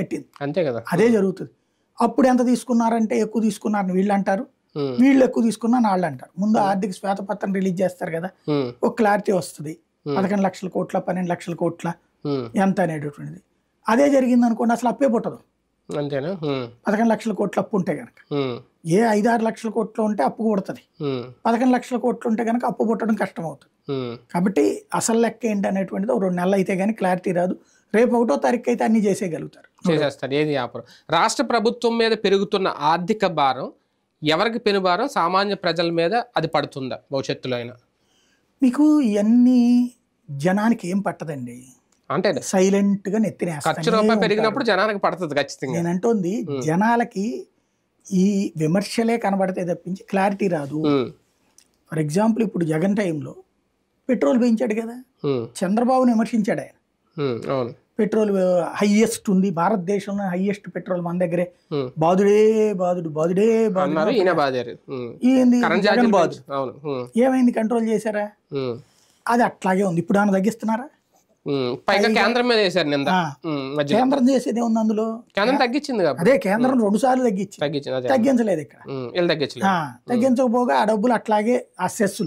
కట్టింది అంతే కదా అదే జరుగుతుంది అప్పుడు ఎంత తీసుకున్నారంటే ఎక్కువ తీసుకున్నారని వీళ్ళు అంటారు వీళ్ళు ఎక్కువ తీసుకున్నా వాళ్ళు అంటారు ముందు ఆర్థిక శ్వేతపత్రం రిలీజ్ చేస్తారు కదా ఒక క్లారిటీ వస్తుంది పదకొండు లక్షల కోట్ల పన్నెండు లక్షల కోట్ల ఎంత అనేటటువంటిది అదే జరిగింది అనుకోండి అసలు అప్పే పుట్టదు అంతేనా పదకొండు లక్షల కోట్లు అప్పు ఉంటే కనుక ఏ ఐదారు లక్షల కోట్లు ఉంటే అప్పు కొడుతుంది పదకొండు లక్షల కోట్లు ఉంటే కనుక అప్పు పుట్టడం కష్టం అవుతుంది కాబట్టి అసలు లెక్క ఏంటి అనేటువంటిది రెండు నెలలు అయితే కానీ క్లారిటీ రాదు రేపు ఒకటో తారీఖు అయితే అన్ని చేసేయగలుగుతారు చేసేస్తారు ఏది ఆపరు రాష్ట్ర ప్రభుత్వం మీద పెరుగుతున్న ఆర్థిక భారం ఎవరికి భారం సామాన్య ప్రజల మీద అది పడుతుందా భవిష్యత్తులో అయినా మీకు ఇవన్నీ జనానికి ఏం పట్టదండి అంటే గా నెత్తిన ఖర్చు రూపాయి పెరిగినప్పుడు జనానికి పడుతుంది ఖచ్చితంగా నేను జనాలకి ఈ విమర్శలే కనబడితే తప్పించి క్లారిటీ రాదు ఫర్ ఎగ్జాంపుల్ ఇప్పుడు జగన్ టైంలో పెట్రోల్ పెంచాడు కదా చంద్రబాబుని విమర్శించాడు ఆయన పెట్రోల్ హైయెస్ట్ ఉంది భారతదేశంలో హైయెస్ట్ పెట్రోల్ మన దగ్గరే బాదుడే బాదుడు బాదుడే ఏంది ఏమైంది కంట్రోల్ చేశారా అది అట్లాగే ఉంది ఇప్పుడు ఆయన తగ్గిస్తున్నారా పైగా కేంద్రం మీద వేశారు నింద కేంద్రం చేసేది ఉంది అందులో కేంద్రం తగ్గించింది అదే కేంద్రం రెండు సార్లు తగ్గించి తగ్గించలేదు ఇక్కడ తగ్గించలేదు తగ్గించకపోగా ఆ డబ్బులు అట్లాగే ఆ సెస్సులు